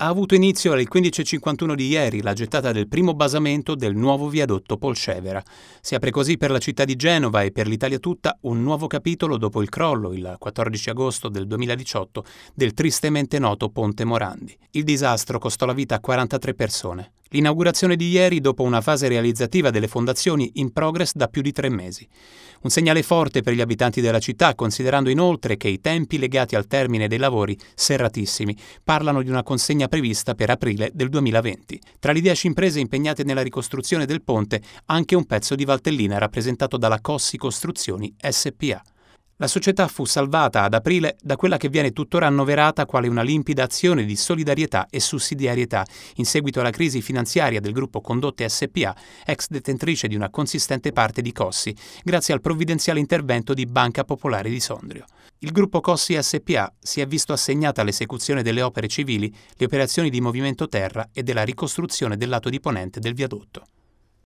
ha avuto inizio alle 15.51 di ieri la gettata del primo basamento del nuovo viadotto Polcevera. Si apre così per la città di Genova e per l'Italia tutta un nuovo capitolo dopo il crollo, il 14 agosto del 2018, del tristemente noto Ponte Morandi. Il disastro costò la vita a 43 persone. L'inaugurazione di ieri dopo una fase realizzativa delle fondazioni in progress da più di tre mesi. Un segnale forte per gli abitanti della città, considerando inoltre che i tempi legati al termine dei lavori serratissimi parlano di una consegna prevista per aprile del 2020. Tra le dieci imprese impegnate nella ricostruzione del ponte, anche un pezzo di Valtellina rappresentato dalla Cossi Costruzioni SPA la società fu salvata ad aprile da quella che viene tuttora annoverata quale una limpida azione di solidarietà e sussidiarietà in seguito alla crisi finanziaria del gruppo Condotte SPA, ex detentrice di una consistente parte di Cossi, grazie al provvidenziale intervento di Banca Popolare di Sondrio. Il gruppo Cossi SPA si è visto assegnata all'esecuzione delle opere civili, le operazioni di movimento terra e della ricostruzione del lato di ponente del viadotto.